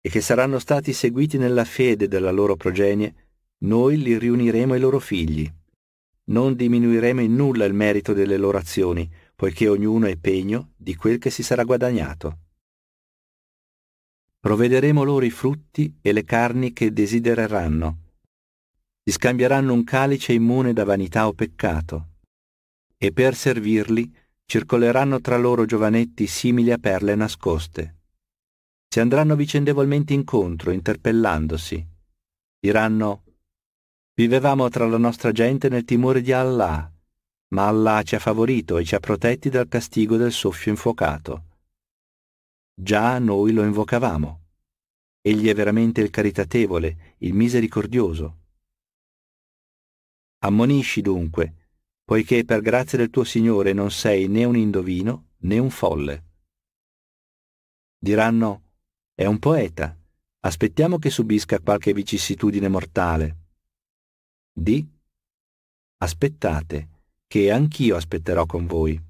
e che saranno stati seguiti nella fede della loro progenie, noi li riuniremo ai loro figli. Non diminuiremo in nulla il merito delle loro azioni, poiché ognuno è pegno di quel che si sarà guadagnato. Provederemo loro i frutti e le carni che desidereranno. Si scambieranno un calice immune da vanità o peccato. E per servirli circoleranno tra loro giovanetti simili a perle nascoste si andranno vicendevolmente incontro, interpellandosi. Diranno, vivevamo tra la nostra gente nel timore di Allah, ma Allah ci ha favorito e ci ha protetti dal castigo del soffio infuocato. Già noi lo invocavamo. Egli è veramente il caritatevole, il misericordioso. Ammonisci dunque, poiché per grazia del tuo Signore non sei né un indovino né un folle. Diranno, è un poeta. Aspettiamo che subisca qualche vicissitudine mortale. D. Aspettate, che anch'io aspetterò con voi.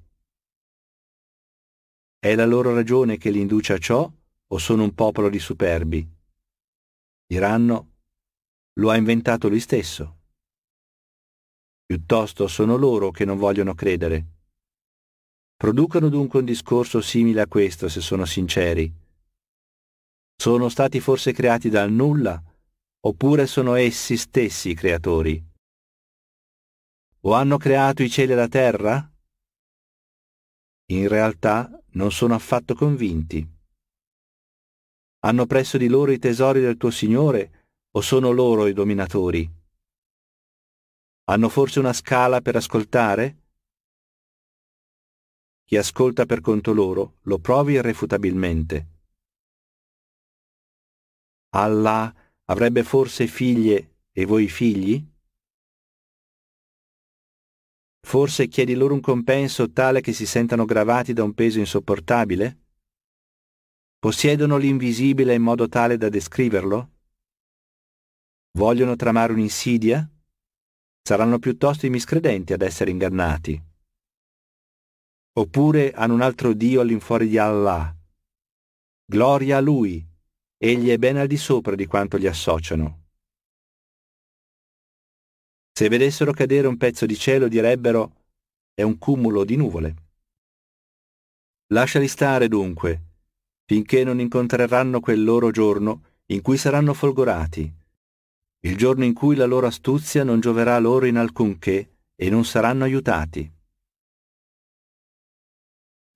È la loro ragione che li induce a ciò o sono un popolo di superbi? Diranno, lo ha inventato lui stesso. Piuttosto sono loro che non vogliono credere. Producano dunque un discorso simile a questo se sono sinceri sono stati forse creati dal nulla? Oppure sono essi stessi i creatori? O hanno creato i cieli e la terra? In realtà non sono affatto convinti. Hanno presso di loro i tesori del tuo Signore o sono loro i dominatori? Hanno forse una scala per ascoltare? Chi ascolta per conto loro lo provi irrefutabilmente Allah avrebbe forse figlie e voi figli? Forse chiedi loro un compenso tale che si sentano gravati da un peso insopportabile? Possiedono l'invisibile in modo tale da descriverlo? Vogliono tramare un'insidia? Saranno piuttosto i miscredenti ad essere ingannati. Oppure hanno un altro Dio all'infuori di Allah. Gloria a Lui, egli è ben al di sopra di quanto gli associano. Se vedessero cadere un pezzo di cielo direbbero è un cumulo di nuvole. Lasciali stare dunque, finché non incontreranno quel loro giorno in cui saranno folgorati, il giorno in cui la loro astuzia non gioverà loro in alcunché e non saranno aiutati.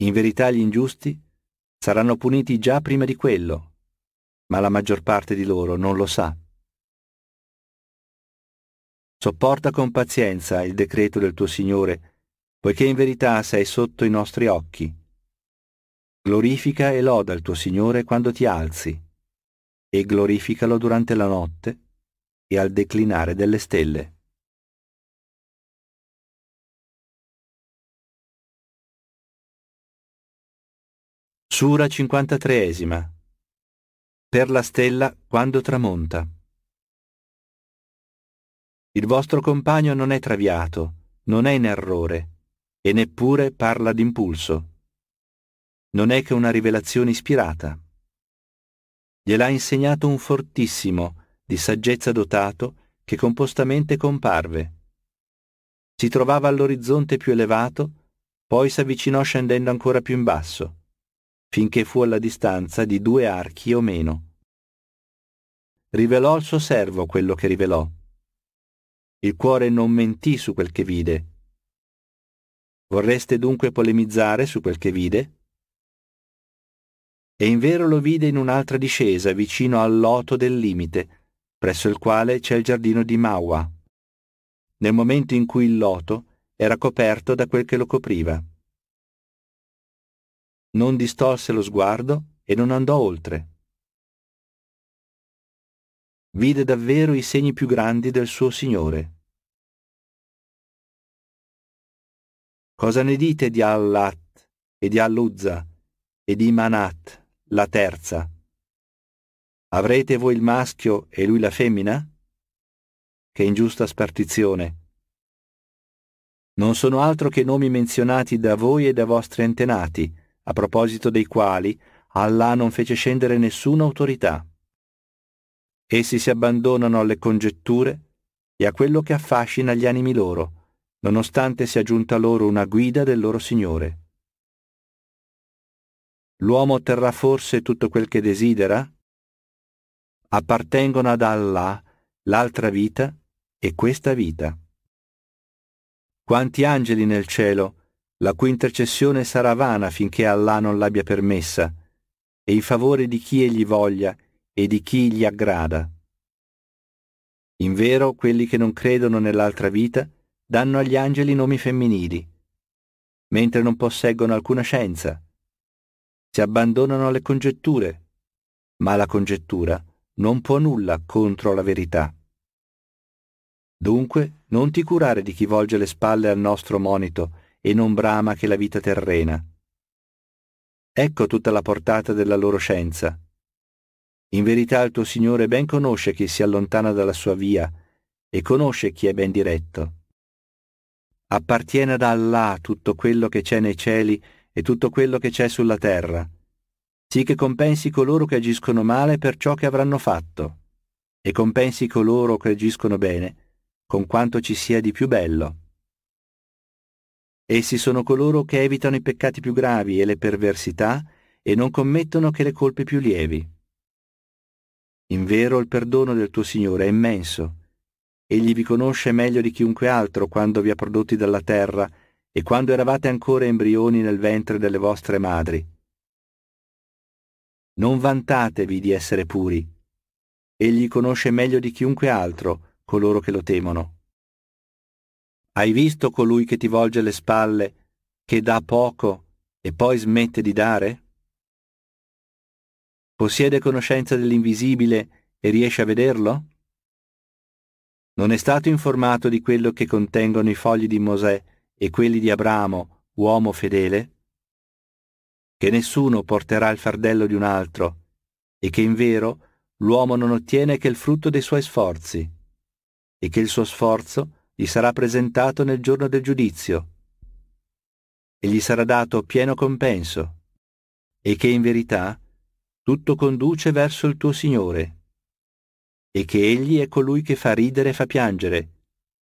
In verità gli ingiusti saranno puniti già prima di quello ma la maggior parte di loro non lo sa. Sopporta con pazienza il decreto del tuo Signore, poiché in verità sei sotto i nostri occhi. Glorifica e loda il tuo Signore quando ti alzi, e glorificalo durante la notte e al declinare delle stelle. Sura 53 per la stella quando tramonta. Il vostro compagno non è traviato, non è in errore, e neppure parla d'impulso. Non è che una rivelazione ispirata. Gliel'ha insegnato un fortissimo, di saggezza dotato, che compostamente comparve. Si trovava all'orizzonte più elevato, poi s'avvicinò scendendo ancora più in basso finché fu alla distanza di due archi o meno. Rivelò al suo servo quello che rivelò. Il cuore non mentì su quel che vide. Vorreste dunque polemizzare su quel che vide? E in vero lo vide in un'altra discesa vicino al loto del limite, presso il quale c'è il giardino di Maua, nel momento in cui il loto era coperto da quel che lo copriva non distolse lo sguardo e non andò oltre. Vide davvero i segni più grandi del suo Signore. Cosa ne dite di Allat e di Alluzza e di Manat, la terza? Avrete voi il maschio e lui la femmina? Che ingiusta spartizione. Non sono altro che nomi menzionati da voi e da vostri antenati, a proposito dei quali Allah non fece scendere nessuna autorità. Essi si abbandonano alle congetture e a quello che affascina gli animi loro, nonostante sia giunta loro una guida del loro Signore. L'uomo otterrà forse tutto quel che desidera? Appartengono ad Allah l'altra vita e questa vita. Quanti angeli nel cielo la cui intercessione sarà vana finché Allah non l'abbia permessa, e in favore di chi egli voglia e di chi gli aggrada. In vero, quelli che non credono nell'altra vita danno agli angeli nomi femminili, mentre non posseggono alcuna scienza. Si abbandonano alle congetture, ma la congettura non può nulla contro la verità. Dunque, non ti curare di chi volge le spalle al nostro monito, e non brama che la vita terrena. Ecco tutta la portata della loro scienza. In verità il tuo Signore ben conosce chi si allontana dalla sua via e conosce chi è ben diretto. Appartiene ad Allah tutto quello che c'è nei cieli e tutto quello che c'è sulla terra, sì che compensi coloro che agiscono male per ciò che avranno fatto, e compensi coloro che agiscono bene con quanto ci sia di più bello. Essi sono coloro che evitano i peccati più gravi e le perversità e non commettono che le colpe più lievi. In vero il perdono del tuo Signore è immenso. Egli vi conosce meglio di chiunque altro quando vi ha prodotti dalla terra e quando eravate ancora embrioni nel ventre delle vostre madri. Non vantatevi di essere puri. Egli conosce meglio di chiunque altro coloro che lo temono. Hai visto colui che ti volge le spalle, che dà poco e poi smette di dare? Possiede conoscenza dell'invisibile e riesce a vederlo? Non è stato informato di quello che contengono i fogli di Mosè e quelli di Abramo, uomo fedele? Che nessuno porterà il fardello di un altro, e che in vero l'uomo non ottiene che il frutto dei suoi sforzi, e che il suo sforzo gli sarà presentato nel giorno del giudizio e gli sarà dato pieno compenso, e che in verità tutto conduce verso il tuo Signore, e che Egli è colui che fa ridere e fa piangere,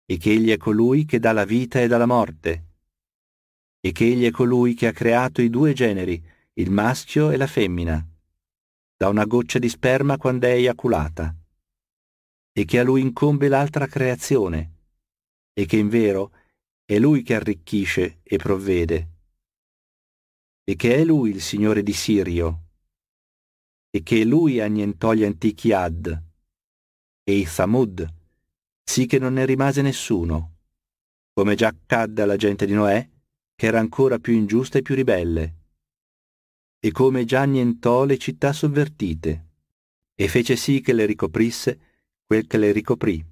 e che Egli è colui che dà la vita e dà la morte, e che Egli è colui che ha creato i due generi, il maschio e la femmina, da una goccia di sperma quando è eiaculata, e che a lui incombe l'altra creazione, e che in vero è Lui che arricchisce e provvede, e che è Lui il Signore di Sirio, e che Lui annientò gli antichi Ad e i Thamud, sì che non ne rimase nessuno, come già accadde alla gente di Noè, che era ancora più ingiusta e più ribelle, e come già annientò le città sovvertite, e fece sì che le ricoprisse quel che le ricoprì.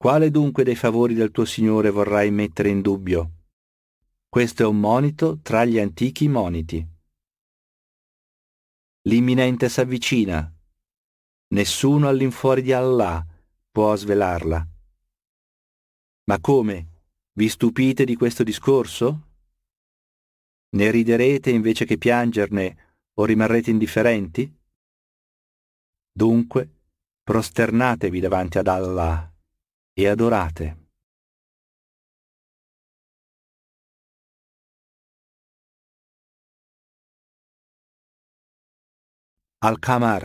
Quale dunque dei favori del tuo Signore vorrai mettere in dubbio? Questo è un monito tra gli antichi moniti. L'imminente s'avvicina. Nessuno all'infuori di Allah può svelarla. Ma come? Vi stupite di questo discorso? Ne riderete invece che piangerne o rimarrete indifferenti? Dunque, prosternatevi davanti ad Allah e adorate. al kamar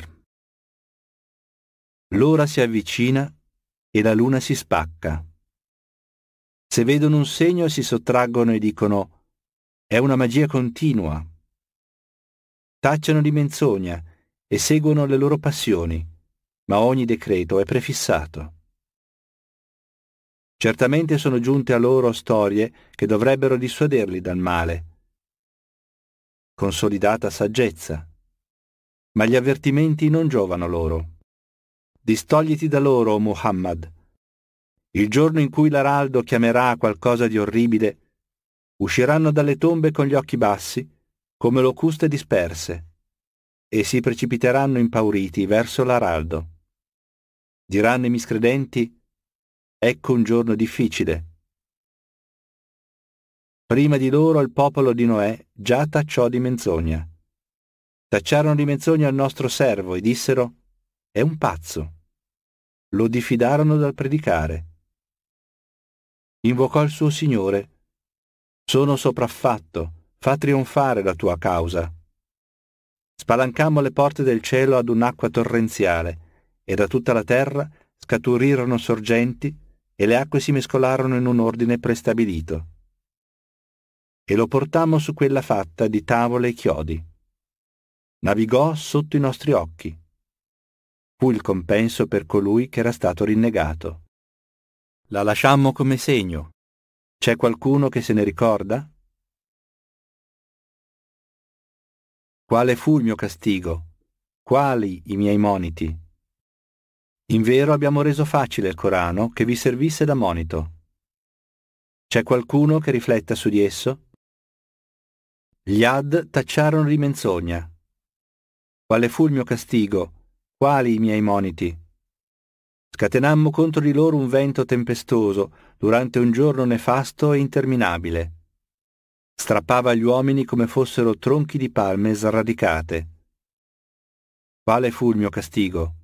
L'ora si avvicina e la luna si spacca. Se vedono un segno si sottraggono e dicono è una magia continua. Tacciano di menzogna e seguono le loro passioni, ma ogni decreto è prefissato. Certamente sono giunte a loro storie che dovrebbero dissuaderli dal male. Consolidata saggezza. Ma gli avvertimenti non giovano loro. Distogliti da loro, Muhammad. Il giorno in cui l'araldo chiamerà qualcosa di orribile, usciranno dalle tombe con gli occhi bassi, come locuste disperse, e si precipiteranno impauriti verso l'araldo. Diranno i miscredenti, Ecco un giorno difficile. Prima di loro il popolo di Noè già tacciò di menzogna. Tacciarono di menzogna il nostro servo e dissero, è un pazzo. Lo diffidarono dal predicare. Invocò il suo Signore. Sono sopraffatto, fa trionfare la tua causa. Spalancammo le porte del cielo ad un'acqua torrenziale e da tutta la terra scaturirono sorgenti e le acque si mescolarono in un ordine prestabilito. E lo portammo su quella fatta di tavole e chiodi. Navigò sotto i nostri occhi. Fu il compenso per colui che era stato rinnegato. La lasciammo come segno. C'è qualcuno che se ne ricorda? Quale fu il mio castigo? Quali i miei moniti? In vero abbiamo reso facile il Corano che vi servisse da monito. C'è qualcuno che rifletta su di esso? Gli Ad tacciarono di menzogna. Quale fu il mio castigo? Quali i miei moniti? Scatenammo contro di loro un vento tempestoso durante un giorno nefasto e interminabile. Strappava gli uomini come fossero tronchi di palme sradicate. Quale fu il mio castigo?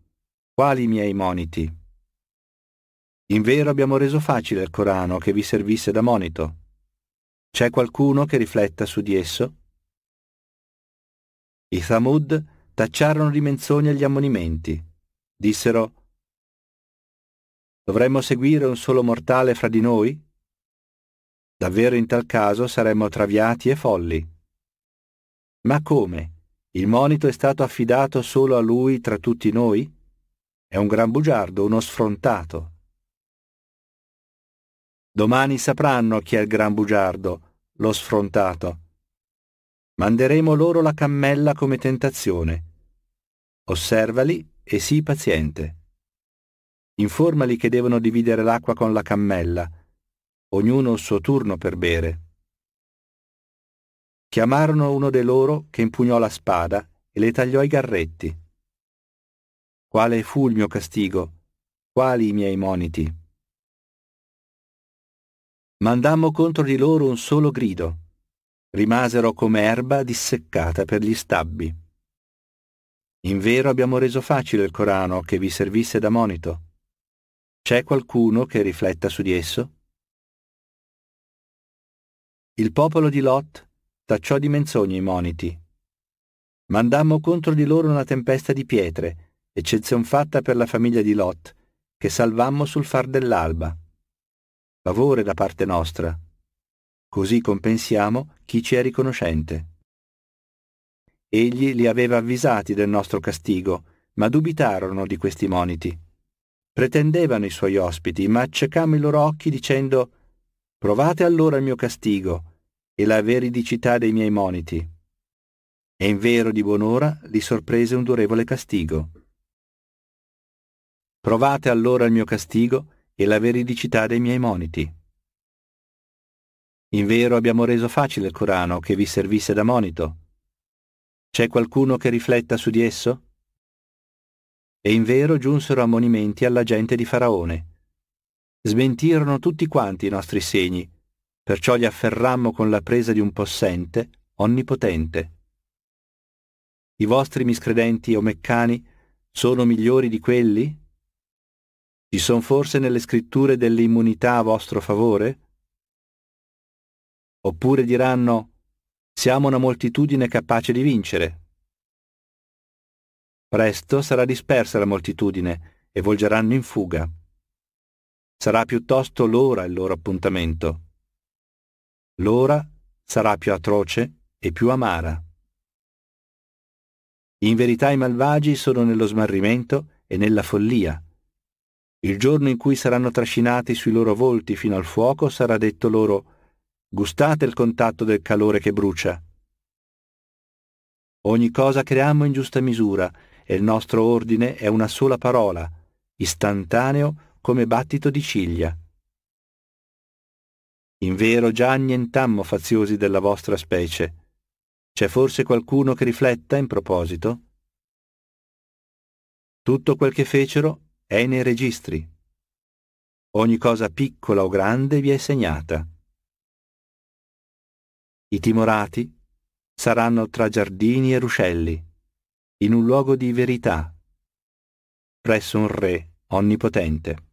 quali miei moniti? In vero abbiamo reso facile il Corano che vi servisse da monito. C'è qualcuno che rifletta su di esso? I Thamud tacciarono di menzogna gli ammonimenti. Dissero Dovremmo seguire un solo mortale fra di noi? Davvero in tal caso saremmo traviati e folli. Ma come? Il monito è stato affidato solo a lui tra tutti noi? È un gran bugiardo, uno sfrontato. Domani sapranno chi è il gran bugiardo, lo sfrontato. Manderemo loro la cammella come tentazione. Osservali e sii paziente. Informali che devono dividere l'acqua con la cammella, ognuno il suo turno per bere. Chiamarono uno de loro che impugnò la spada e le tagliò i garretti quale fu il mio castigo, quali i miei moniti. Mandammo contro di loro un solo grido. Rimasero come erba disseccata per gli stabbi. In vero abbiamo reso facile il Corano che vi servisse da monito. C'è qualcuno che rifletta su di esso? Il popolo di Lot tacciò di menzogne i moniti. Mandammo contro di loro una tempesta di pietre, eccezion fatta per la famiglia di Lot, che salvammo sul far dell'alba. Favore da parte nostra. Così compensiamo chi ci è riconoscente. Egli li aveva avvisati del nostro castigo, ma dubitarono di questi moniti. Pretendevano i suoi ospiti, ma accecammo i loro occhi dicendo Provate allora il mio castigo e la veridicità dei miei moniti. E in vero di buon'ora li sorprese un durevole castigo. Provate allora il mio castigo e la veridicità dei miei moniti. In vero abbiamo reso facile il Corano che vi servisse da monito. C'è qualcuno che rifletta su di esso? E in vero giunsero ammonimenti alla gente di Faraone. Smentirono tutti quanti i nostri segni, perciò li afferrammo con la presa di un possente, onnipotente. I vostri miscredenti o meccani sono migliori di quelli ci sono forse nelle scritture delle immunità a vostro favore? Oppure diranno, siamo una moltitudine capace di vincere. Presto sarà dispersa la moltitudine e volgeranno in fuga. Sarà piuttosto l'ora il loro appuntamento. L'ora sarà più atroce e più amara. In verità i malvagi sono nello smarrimento e nella follia il giorno in cui saranno trascinati sui loro volti fino al fuoco sarà detto loro gustate il contatto del calore che brucia. Ogni cosa creiamo in giusta misura e il nostro ordine è una sola parola, istantaneo come battito di ciglia. In vero già annientammo faziosi della vostra specie. C'è forse qualcuno che rifletta in proposito? Tutto quel che fecero è nei registri. Ogni cosa piccola o grande vi è segnata. I timorati saranno tra giardini e ruscelli, in un luogo di verità, presso un re onnipotente.